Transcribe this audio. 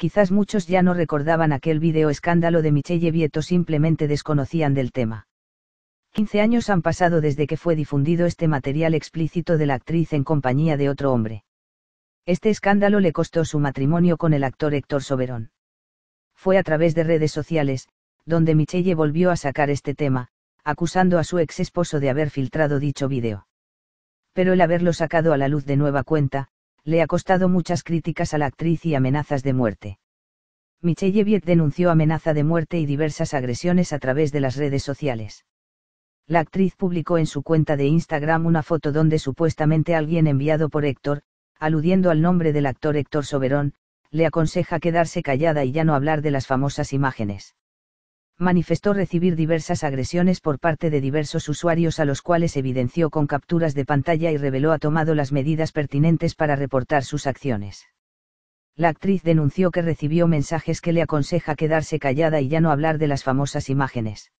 quizás muchos ya no recordaban aquel video escándalo de Michelle Vieto simplemente desconocían del tema. 15 años han pasado desde que fue difundido este material explícito de la actriz en compañía de otro hombre. Este escándalo le costó su matrimonio con el actor Héctor Soberón. Fue a través de redes sociales, donde Michelle volvió a sacar este tema, acusando a su ex esposo de haber filtrado dicho video. Pero el haberlo sacado a la luz de nueva cuenta, le ha costado muchas críticas a la actriz y amenazas de muerte. Michelle Viet denunció amenaza de muerte y diversas agresiones a través de las redes sociales. La actriz publicó en su cuenta de Instagram una foto donde supuestamente alguien enviado por Héctor, aludiendo al nombre del actor Héctor Soberón, le aconseja quedarse callada y ya no hablar de las famosas imágenes manifestó recibir diversas agresiones por parte de diversos usuarios a los cuales evidenció con capturas de pantalla y reveló ha tomado las medidas pertinentes para reportar sus acciones. La actriz denunció que recibió mensajes que le aconseja quedarse callada y ya no hablar de las famosas imágenes.